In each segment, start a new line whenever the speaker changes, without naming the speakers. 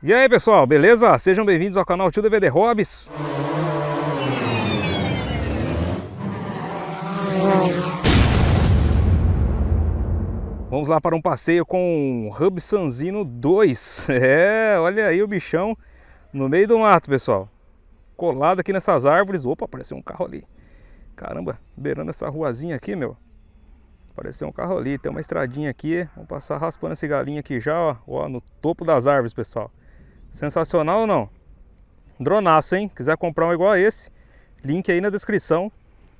E aí pessoal, beleza? Sejam bem-vindos ao canal Tio DVD Hobbies. Vamos lá para um passeio com o Hub Sanzino 2. É, olha aí o bichão no meio do mato, pessoal. Colado aqui nessas árvores. Opa, apareceu um carro ali. Caramba, beirando essa ruazinha aqui, meu. Apareceu um carro ali, tem uma estradinha aqui. Vamos passar raspando esse galinho aqui já, ó, ó no topo das árvores, pessoal. Sensacional ou não? Dronaço, hein? Quiser comprar um igual a esse, link aí na descrição.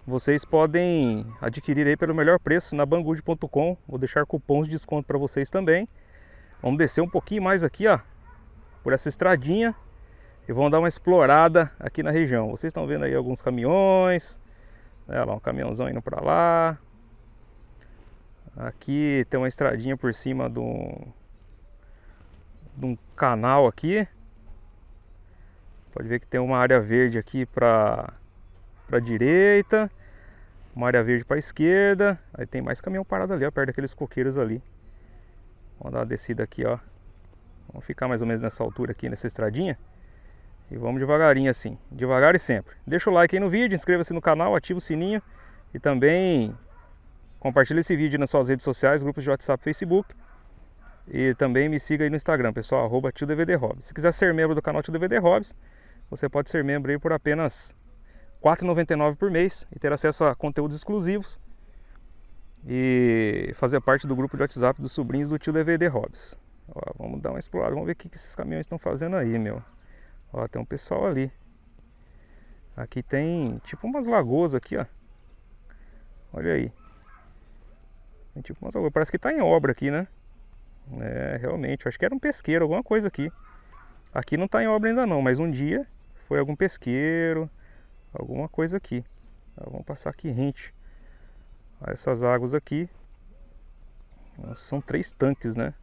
Vocês podem adquirir aí pelo melhor preço na banggood.com. Vou deixar cupons de desconto para vocês também. Vamos descer um pouquinho mais aqui, ó, por essa estradinha e vamos dar uma explorada aqui na região. Vocês estão vendo aí alguns caminhões, olha né, lá um caminhãozão indo para lá. Aqui tem uma estradinha por cima do de um canal aqui. Pode ver que tem uma área verde aqui para para direita, uma área verde para esquerda. Aí tem mais caminhão parado ali, ó, perto daqueles coqueiros ali. Vamos dar uma descida aqui, ó. Vamos ficar mais ou menos nessa altura aqui, nessa estradinha. E vamos devagarinho assim, devagar e sempre. Deixa o like aí no vídeo, inscreva-se no canal, ativa o sininho. E também compartilha esse vídeo nas suas redes sociais, grupos de WhatsApp, Facebook. E também me siga aí no Instagram, pessoal, arroba tio DVD Hobbs. Se quiser ser membro do canal Tio DVD Hobbs, você pode ser membro aí por apenas R$ 4,99 por mês e ter acesso a conteúdos exclusivos e fazer parte do grupo de WhatsApp dos sobrinhos do tio DVD Hobbs. Ó, vamos dar uma explorada, vamos ver o que esses caminhões estão fazendo aí, meu. Ó, tem um pessoal ali. Aqui tem tipo umas lagoas aqui, ó. Olha aí. Tem tipo umas lagoas. Parece que está em obra aqui, né? É, realmente, acho que era um pesqueiro, alguma coisa aqui. Aqui não está em obra ainda não, mas um dia foi algum pesqueiro, alguma coisa aqui. Ah, vamos passar aqui rente. Ah, essas águas aqui ah, são três tanques, né?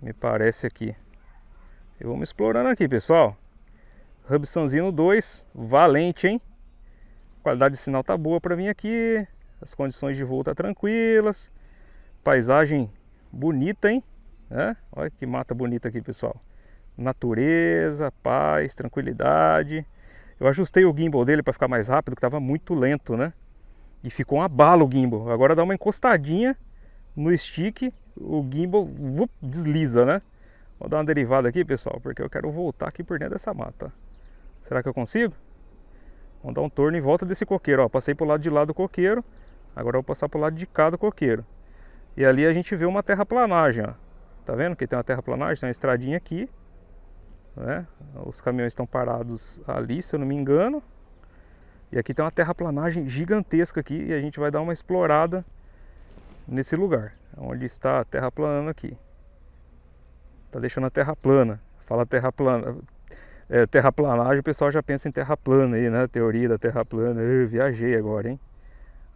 Me parece aqui. E vamos explorando aqui, pessoal. Hub Sanzino 2, valente, hein? qualidade de sinal tá boa para vir aqui. As condições de voo tá tranquilas. Paisagem bonita, hein? É? Olha que mata bonita aqui, pessoal. Natureza, paz, tranquilidade. Eu ajustei o gimbal dele para ficar mais rápido, que estava muito lento, né? E ficou uma bala o gimbal. Agora dá uma encostadinha no stick, o gimbal vup, desliza, né? Vou dar uma derivada aqui, pessoal, porque eu quero voltar aqui por dentro dessa mata. Será que eu consigo? Vamos dar um torno em volta desse coqueiro. Ó, passei para o lado de lá do coqueiro. Agora eu vou passar para o lado de cá do coqueiro. E ali a gente vê uma terraplanagem, ó. Tá vendo que tem uma terraplanagem? Tem uma estradinha aqui. Né? Os caminhões estão parados ali, se eu não me engano. E aqui tem uma terraplanagem gigantesca aqui e a gente vai dar uma explorada nesse lugar. Onde está a terra plana aqui. Tá deixando a terra plana. Fala terra plana. É, terraplanagem, o pessoal já pensa em terra plana aí, né? Teoria da terra plana. Eu viajei agora, hein?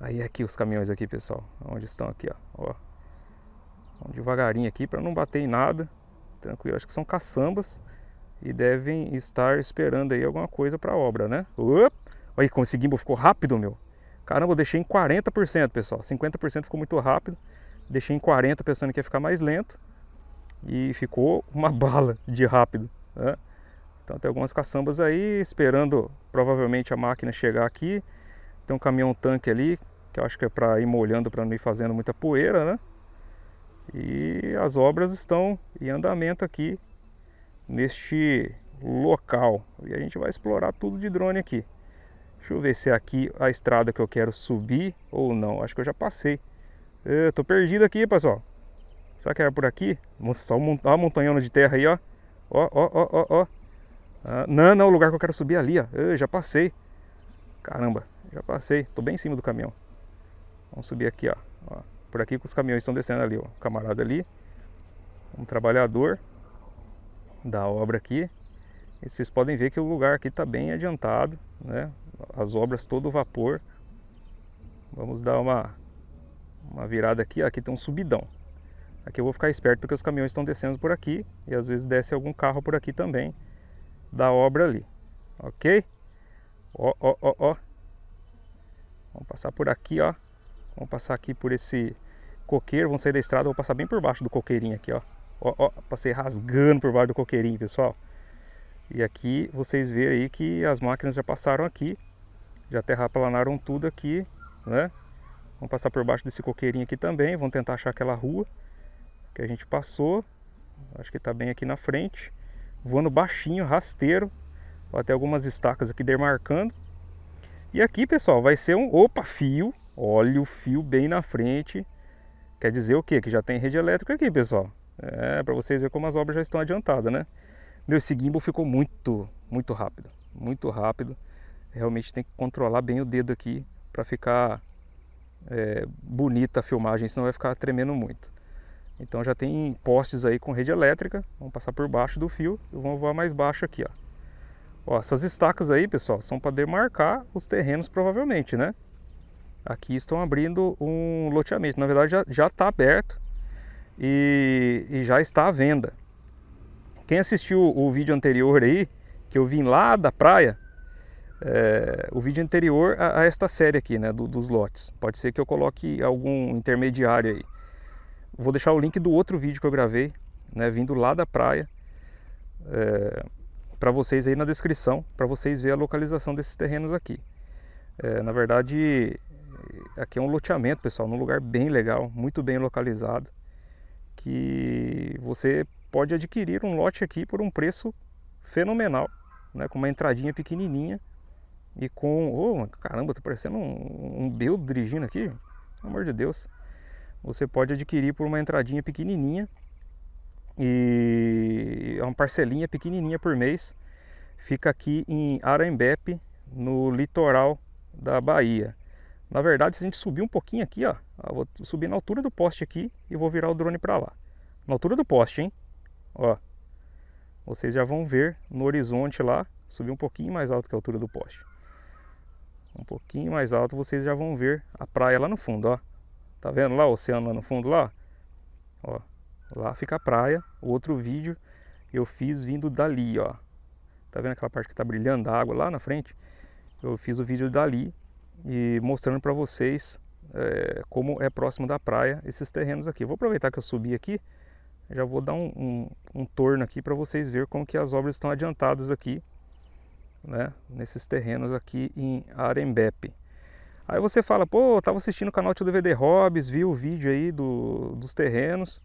Aí é aqui os caminhões aqui, pessoal. Onde estão aqui, ó. ó devagarinho aqui para não bater em nada. Tranquilo, acho que são caçambas e devem estar esperando aí alguma coisa para a obra, né? Opa! Olha, conseguimos, ficou rápido, meu. Caramba, eu deixei em 40%, pessoal. 50% ficou muito rápido. Deixei em 40% pensando que ia ficar mais lento. E ficou uma bala de rápido. Né? Então tem algumas caçambas aí, esperando provavelmente a máquina chegar aqui. Tem um caminhão tanque ali, que eu acho que é para ir molhando, para não ir fazendo muita poeira, né? E as obras estão em andamento aqui neste local. E a gente vai explorar tudo de drone aqui. Deixa eu ver se é aqui a estrada que eu quero subir ou não. Acho que eu já passei. Eu tô perdido aqui, pessoal. Será que era por aqui? Nossa, ah, olha a montanhona de terra aí, ó. Ó, ó, ó, ó, ó. Ah, não, não, o lugar que eu quero subir é ali, ó. Eu já passei. Caramba, já passei. Tô bem em cima do caminhão. Vamos subir aqui, ó. ó. Por aqui que os caminhões estão descendo ali, ó. Um camarada ali, um trabalhador da obra aqui. E vocês podem ver que o lugar aqui está bem adiantado, né? As obras todo vapor. Vamos dar uma, uma virada aqui. Aqui tem um subidão. Aqui eu vou ficar esperto porque os caminhões estão descendo por aqui e às vezes desce algum carro por aqui também da obra ali, ok? Ó, ó, ó, ó. Vamos passar por aqui, ó. Vamos passar aqui por esse coqueiro, vamos sair da estrada, vou passar bem por baixo do coqueirinho aqui, ó. Ó, ó. passei rasgando por baixo do coqueirinho, pessoal. E aqui vocês veem aí que as máquinas já passaram aqui, já terraplanaram tudo aqui, né? Vamos passar por baixo desse coqueirinho aqui também, vamos tentar achar aquela rua que a gente passou. Acho que está bem aqui na frente. Voando baixinho, rasteiro, até algumas estacas aqui demarcando. E aqui, pessoal, vai ser um opa fio, Olha o fio bem na frente. Quer dizer o quê? Que já tem rede elétrica aqui, pessoal. É, para vocês verem como as obras já estão adiantadas, né? Meu, esse gimbal ficou muito, muito rápido. Muito rápido. Realmente tem que controlar bem o dedo aqui para ficar é, bonita a filmagem, senão vai ficar tremendo muito. Então já tem postes aí com rede elétrica. Vamos passar por baixo do fio e vamos voar mais baixo aqui, ó. Ó, essas estacas aí, pessoal, são para demarcar os terrenos provavelmente, né? Aqui estão abrindo um loteamento. Na verdade, já está aberto e, e, já está à venda. Quem assistiu o vídeo anterior aí, que eu vim lá da praia, é, o vídeo anterior a, a, esta série aqui, né, do, dos lotes. Pode ser que eu coloque algum intermediário aí. Vou deixar o link do outro vídeo que eu gravei, né, vindo lá da praia, é, eh, para vocês aí na descrição, para vocês verem a localização desses terrenos aqui. É, na verdade, aqui é um loteamento, pessoal, num lugar bem legal, muito bem localizado, que você pode adquirir um lote aqui por um preço fenomenal, né? com uma entradinha pequenininha e com... Oh, caramba, tô tá parecendo um, um dirigindo aqui, pelo amor de Deus. Você pode adquirir por uma entradinha pequenininha e é uma parcelinha pequenininha por mês. Fica aqui em Arambepe, no litoral da Bahia. Na verdade, se a gente subir um pouquinho aqui, ó, vou subir na altura do poste aqui e vou virar o drone para lá. Na altura do poste, hein? Ó. Vocês já vão ver no horizonte lá, subir um pouquinho mais alto que a altura do poste. Um pouquinho mais alto, vocês já vão ver a praia lá no fundo, ó. Tá vendo lá o oceano lá no fundo lá? Ó. Lá fica a praia. O outro vídeo eu fiz vindo dali, ó. Tá vendo aquela parte que tá brilhando da água lá na frente? Eu fiz o vídeo dali e mostrando para vocês é, como é próximo da praia esses terrenos aqui. Vou aproveitar que eu subi aqui, já vou dar um, um, um torno aqui para vocês verem como que as obras estão adiantadas aqui, né, nesses terrenos aqui em Arembepe. Aí você fala, pô, estava assistindo o canal Tio DVD Hobbs, vi o vídeo aí do, dos terrenos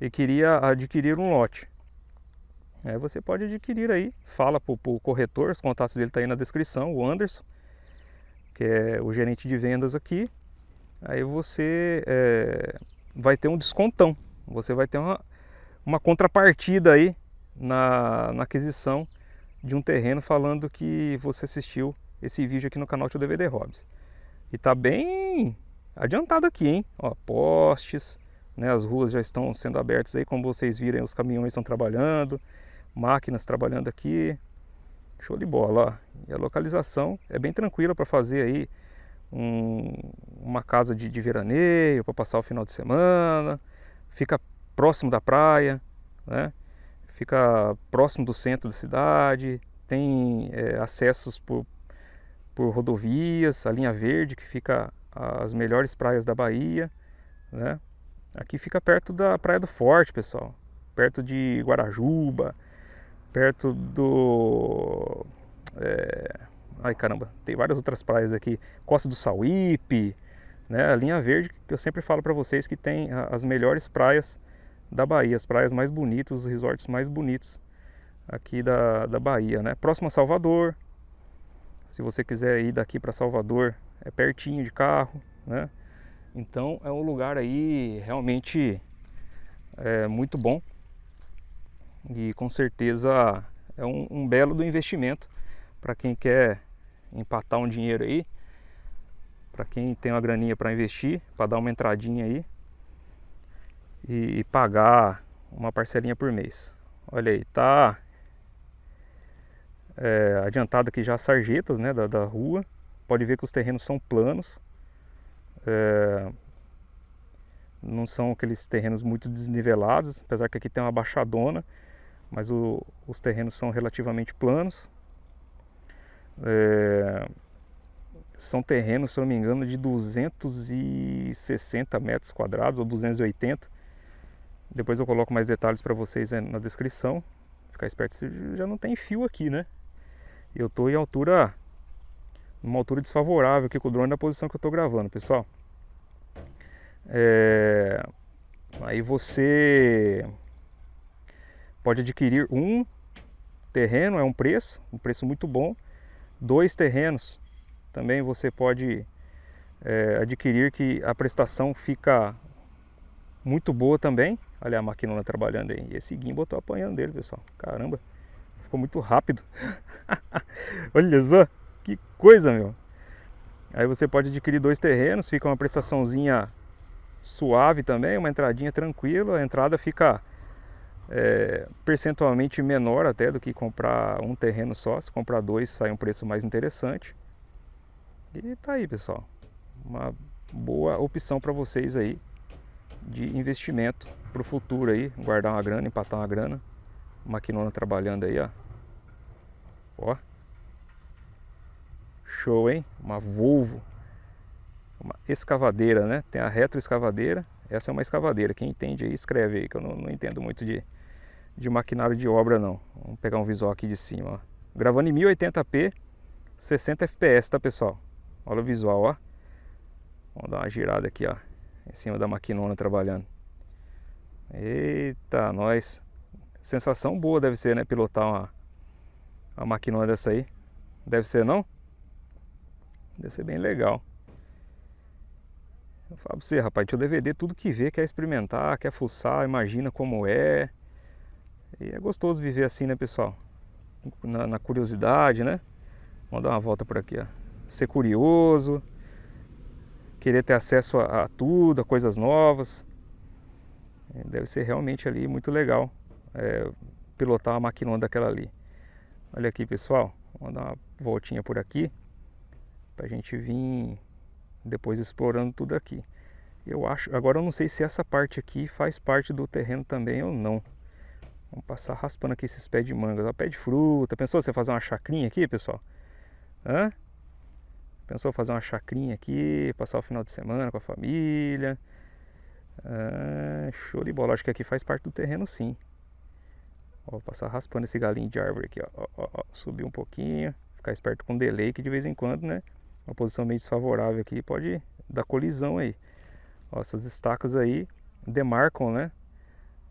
e queria adquirir um lote. Aí você pode adquirir aí, fala para o corretor, os contatos dele estão tá aí na descrição, o Anderson, que é o gerente de vendas aqui, aí você é, vai ter um descontão, você vai ter uma, uma contrapartida aí na, na aquisição de um terreno falando que você assistiu esse vídeo aqui no canal do DVD Hobbs. E tá bem adiantado aqui, hein? Ó, postes, né? As ruas já estão sendo abertas aí, como vocês viram, os caminhões estão trabalhando, máquinas trabalhando aqui, Show de bola. Ó. E a localização é bem tranquila para fazer aí um, uma casa de, de veraneio, para passar o final de semana. Fica próximo da praia, né? fica próximo do centro da cidade, tem é, acessos por, por rodovias, a linha verde que fica as melhores praias da Bahia, né? Aqui fica perto da Praia do Forte, pessoal, perto de Guarajuba, perto do. É, ai caramba, tem várias outras praias aqui. Costa do Sauípe, né? A linha verde que eu sempre falo para vocês que tem as melhores praias da Bahia, as praias mais bonitas, os resorts mais bonitos aqui da, da Bahia, né? Próximo a Salvador. Se você quiser ir daqui para Salvador, é pertinho de carro, né? Então é um lugar aí realmente é, muito bom e com certeza é um, um belo do investimento para quem quer empatar um dinheiro aí, para quem tem uma graninha para investir, para dar uma entradinha aí e, e pagar uma parcelinha por mês. Olha aí, tá é, adiantado aqui já as sarjetas né, da, da rua. Pode ver que os terrenos são planos. É, não são aqueles terrenos muito desnivelados, apesar que aqui tem uma baixadona mas o, os terrenos são relativamente planos. É, são terrenos, se eu não me engano, de 260 metros quadrados ou 280. Depois eu coloco mais detalhes para vocês é, na descrição. Ficar esperto, já não tem fio aqui, né? Eu estou em altura, numa altura desfavorável aqui com o drone na posição que eu estou gravando, pessoal. É, aí você pode adquirir um terreno, é um preço, um preço muito bom. Dois terrenos também você pode é, adquirir que a prestação fica muito boa também. Olha a maquinona trabalhando aí. E esse gimbal eu apanhando dele, pessoal. Caramba, ficou muito rápido. Olha só, que coisa, meu. Aí você pode adquirir dois terrenos, fica uma prestaçãozinha suave também, uma entradinha tranquila. A entrada fica é, percentualmente menor até do que comprar um terreno só. Se comprar dois, sai um preço mais interessante. E tá aí, pessoal. Uma boa opção para vocês aí de investimento para o futuro aí, guardar uma grana, empatar uma grana. Maquinona trabalhando aí, ó. Ó. Show, hein? Uma Volvo. Uma escavadeira, né? Tem a retroescavadeira. Essa é uma escavadeira. Quem entende aí, escreve aí, que eu não, não entendo muito de, de maquinário de obra não. Vamos pegar um visual aqui de cima, ó. Gravando em 1080p, 60 fps, tá pessoal? Olha o visual, ó. Vamos dar uma girada aqui, ó. Em cima da maquinona trabalhando. Eita, nós. Sensação boa deve ser, né? Pilotar uma, uma maquinona dessa aí. Deve ser, não? Deve ser bem legal. Eu falo pra você, rapaz, deixa eu DVD tudo que vê, quer experimentar, quer fuçar, imagina como é. E é gostoso viver assim, né, pessoal? Na, na curiosidade, né? Vamos dar uma volta por aqui, ó. Ser curioso, querer ter acesso a, a tudo, a coisas novas. É, deve ser realmente ali muito legal é, pilotar uma maquinona daquela ali. Olha aqui, pessoal. Vamos dar uma voltinha por aqui para a gente vir depois explorando tudo aqui. Eu acho, agora eu não sei se essa parte aqui faz parte do terreno também ou não. Vamos passar raspando aqui esses pés de manga. Ó, pé de fruta. Pensou você fazer uma chacrinha aqui, pessoal? Hã? Pensou fazer uma chacrinha aqui, passar o final de semana com a família? Ah, show de bola. Acho que aqui faz parte do terreno, sim. Ó, vou passar raspando esse galinho de árvore aqui, ó. Ó, ó. Subir um pouquinho. Ficar esperto com o delay, que de vez em quando, né? Uma posição meio desfavorável aqui pode dar colisão aí. essas estacas aí demarcam, né?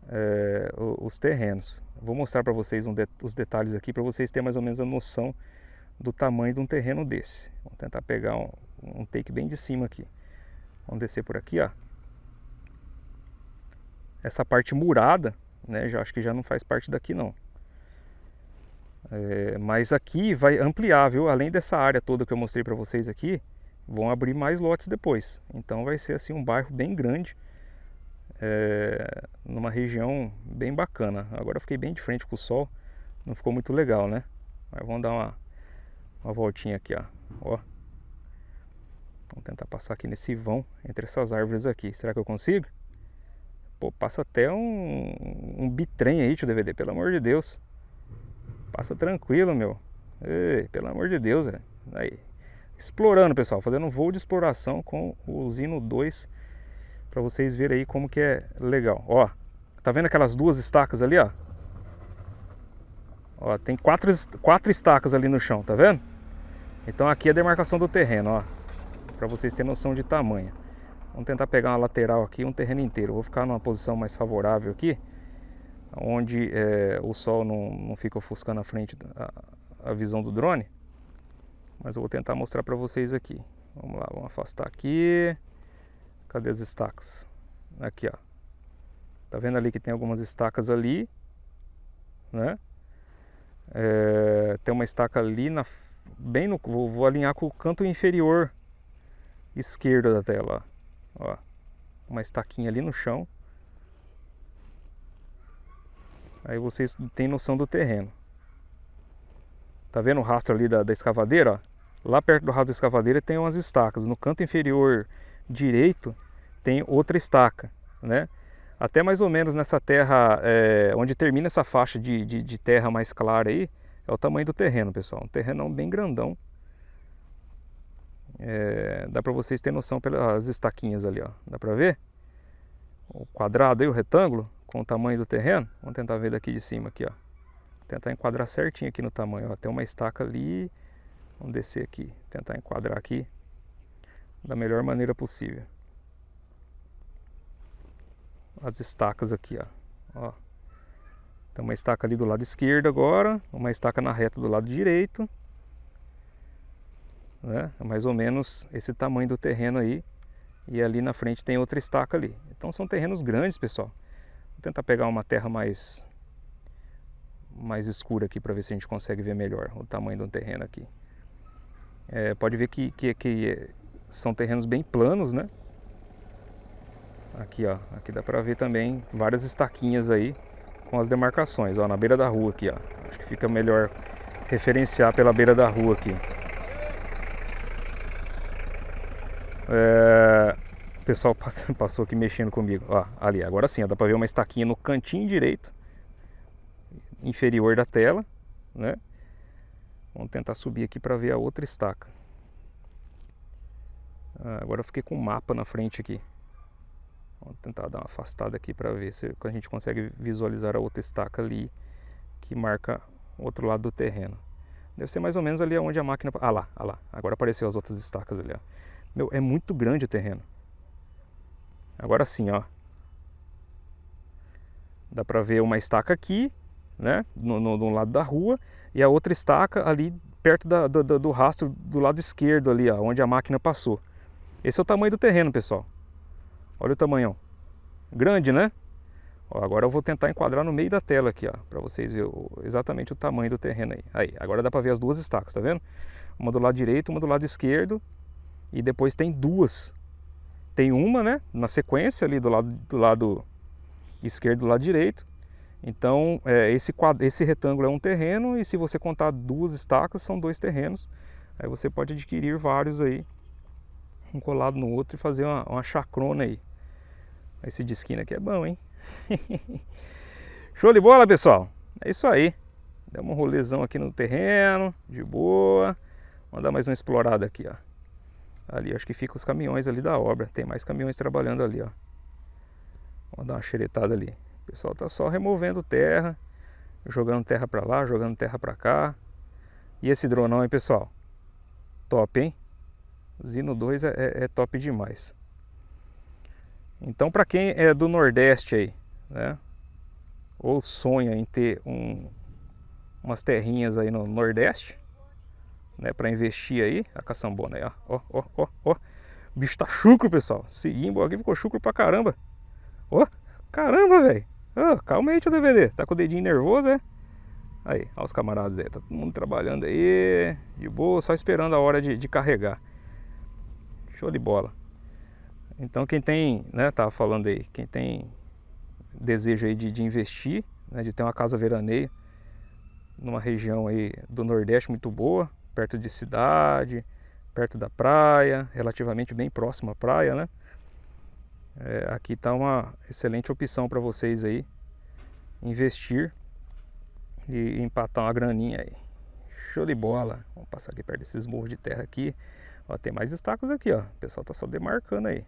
é, os terrenos. Vou mostrar para vocês um de, os detalhes aqui para vocês terem mais ou menos a noção do tamanho de um terreno desse. Vou tentar pegar um, um take bem de cima aqui. Vamos descer por aqui, ó. Essa parte murada, né? Já acho que já não faz parte daqui não. É, mas aqui vai ampliar, viu? Além dessa área toda que eu mostrei para vocês aqui, vão abrir mais lotes depois. Então vai ser assim um bairro bem grande é, numa região bem bacana. Agora eu fiquei bem de frente com o sol, não ficou muito legal, né? Mas vamos dar uma, uma voltinha aqui, ó. ó. Vamos tentar passar aqui nesse vão entre essas árvores aqui. Será que eu consigo? Pô, passa até um, um bitrem aí, tio DVD, pelo amor de Deus. Passa tranquilo, meu. Ei, pelo amor de Deus, velho. Aí. Explorando, pessoal, fazendo um voo de exploração com o Zino 2 para vocês verem aí como que é legal. Ó, tá vendo aquelas duas estacas ali, ó? Ó, tem quatro, quatro estacas ali no chão, tá vendo? Então aqui é a demarcação do terreno, ó. Para vocês terem noção de tamanho. Vamos tentar pegar uma lateral aqui, um terreno inteiro. Vou ficar numa posição mais favorável aqui, onde é, o sol não, não fica ofuscando a frente, a, a visão do drone. Mas eu vou tentar mostrar para vocês aqui. Vamos lá, vamos afastar aqui. Cadê as estacas? Aqui, ó. Tá vendo ali que tem algumas estacas ali, né? É, tem uma estaca ali na bem no vou, vou, alinhar com o canto inferior esquerdo da tela, ó. Uma estaquinha ali no chão. Aí vocês têm noção do terreno. Tá vendo o rastro ali da, da escavadeira? Lá perto do rastro da escavadeira tem umas estacas. No canto inferior direito tem outra estaca, né? Até mais ou menos nessa terra, é, onde termina essa faixa de, de, de, terra mais clara aí, é o tamanho do terreno, pessoal. Um terrenão bem grandão. É, dá para vocês terem noção pelas estaquinhas ali, ó. Dá para ver? O quadrado aí, o retângulo, com o tamanho do terreno. Vamos tentar ver daqui de cima aqui, ó. Tentar enquadrar certinho aqui no tamanho, ó. Tem uma estaca ali. Vamos descer aqui, tentar enquadrar aqui da melhor maneira possível. As estacas aqui, ó. ó. Tem uma estaca ali do lado esquerdo agora, uma estaca na reta do lado direito. Né? É mais ou menos esse tamanho do terreno aí. E ali na frente tem outra estaca ali. Então são terrenos grandes, pessoal. Vou tentar pegar uma terra mais mais escura aqui para ver se a gente consegue ver melhor o tamanho do terreno aqui. É, pode ver que, que, que são terrenos bem planos, né? Aqui, ó, aqui dá pra ver também várias estaquinhas aí com as demarcações, ó, na beira da rua aqui, ó. Acho que fica melhor referenciar pela beira da rua aqui. É... O pessoal passou aqui mexendo comigo, ó, ali, agora sim, ó, dá pra ver uma estaquinha no cantinho direito, inferior da tela, né? Vamos tentar subir aqui para ver a outra estaca. Ah, agora eu fiquei com um mapa na frente aqui. Vou tentar dar uma afastada aqui para ver se a gente consegue visualizar a outra estaca ali que marca o outro lado do terreno. Deve ser mais ou menos ali onde a máquina... Ah lá, ah lá. Agora apareceu as outras estacas ali, ó. Meu, é muito grande o terreno. Agora sim, ó. Dá para ver uma estaca aqui, né? No, no, no, lado da rua. E a outra estaca ali perto da, do, do, do rastro do lado esquerdo ali, ó. Onde a máquina passou. Esse é o tamanho do terreno, pessoal. Olha o tamanho. Grande, né? Ó, agora eu vou tentar enquadrar no meio da tela aqui, ó, para vocês verem exatamente o tamanho do terreno aí. Aí, agora dá para ver as duas estacas, tá vendo? Uma do lado direito, uma do lado esquerdo, e depois tem duas. Tem uma, né, na sequência ali do lado do lado esquerdo, do lado direito. Então, é, esse quadro, esse retângulo é um terreno e se você contar duas estacas, são dois terrenos. Aí você pode adquirir vários aí um colado no outro e fazer uma, uma chacrona aí. Esse de esquina aqui é bom, hein? Show de bola, pessoal! É isso aí. Dá um rolezão aqui no terreno, de boa. Vamos dar mais uma explorada aqui, ó. Ali, acho que fica os caminhões ali da obra. Tem mais caminhões trabalhando ali, ó. Vamos dar uma xeretada ali. O pessoal tá só removendo terra, jogando terra para lá, jogando terra para cá. E esse dronão, hein, pessoal? Top, hein? Zino 2 é, é, é top demais. Então, para quem é do Nordeste aí, né? Ou sonha em ter um, umas terrinhas aí no Nordeste, né? Para investir aí, a caçambona aí, ó, ó, ó, ó, ó. O bicho tá chucro, pessoal. Seguindo gimbo aqui ficou chucro pra caramba. Ó, caramba, velho. Ó, calma aí, tio DVD. Tá com o dedinho nervoso, é? Aí, ó os camaradas aí. Tá todo mundo trabalhando aí, de boa, só esperando a hora de, de carregar. Show de bola. Então quem tem, né, tava falando aí, quem tem desejo aí de, de investir, né, de ter uma casa veraneia numa região aí do Nordeste muito boa, perto de cidade, perto da praia, relativamente bem próximo à praia, né? É, aqui tá uma excelente opção para vocês aí investir e empatar uma graninha aí. Show de bola! Vamos passar aqui perto desses morros de terra aqui. Ó, tem mais estacos aqui, ó. O pessoal tá só demarcando aí.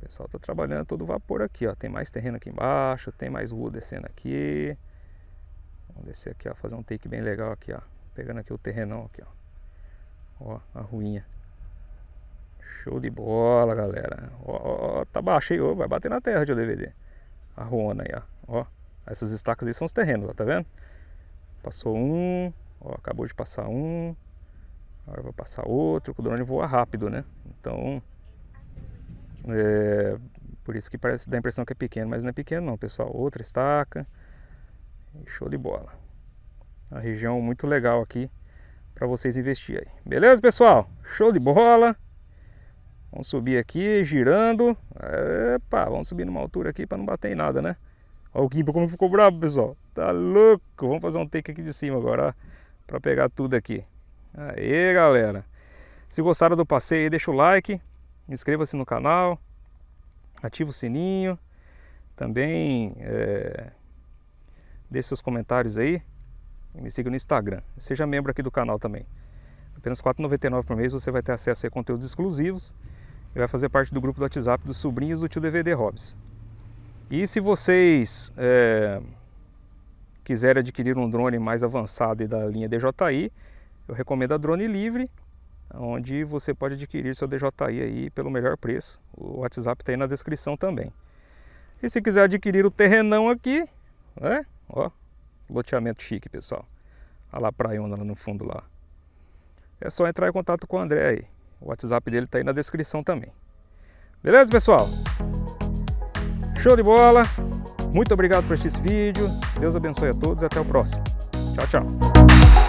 O pessoal tá trabalhando todo vapor aqui, ó. Tem mais terreno aqui embaixo, tem mais rua descendo aqui. Vamos descer aqui, ó, fazer um take bem legal aqui, ó. Pegando aqui o terrenão aqui, ó. Ó, a ruinha. Show de bola, galera. Ó, ó tá baixo aí, ó. Vai bater na terra de DVD. A ruona aí, ó. Ó, essas estacas aí são os terrenos, ó, tá vendo? Passou um, ó, acabou de passar um. Agora ah, vai passar outro, o drone voa rápido, né? Então, é, por isso que parece dá a impressão que é pequeno, mas não é pequeno não, pessoal. Outra estaca, show de bola. Uma região muito legal aqui para vocês investir aí. Beleza, pessoal? Show de bola! Vamos subir aqui, girando. Epa, vamos subir numa altura aqui para não bater em nada, né? Olha o Gimbo como ficou bravo, pessoal. Tá louco! Vamos fazer um take aqui de cima agora, para pegar tudo aqui. Aê, galera! Se gostaram do passeio, deixa o like, inscreva-se no canal, ativa o sininho, também é, deixe seus comentários aí e me siga no Instagram. Seja membro aqui do canal também. Apenas R$ 4,99 por mês você vai ter acesso a conteúdos exclusivos e vai fazer parte do grupo do WhatsApp dos sobrinhos do tio DVD Hobbs. E se vocês é, quiserem adquirir um drone mais avançado da linha DJI, eu recomendo a Drone Livre, onde você pode adquirir seu DJI aí pelo melhor preço. O WhatsApp está aí na descrição também. E se quiser adquirir o terrenão aqui, né? Ó, loteamento chique, pessoal. Olha lá a praiona lá no fundo lá. É só entrar em contato com o André aí. O WhatsApp dele está aí na descrição também. Beleza, pessoal? Show de bola! Muito obrigado por assistir esse vídeo. Deus abençoe a todos e até o próximo. Tchau, tchau!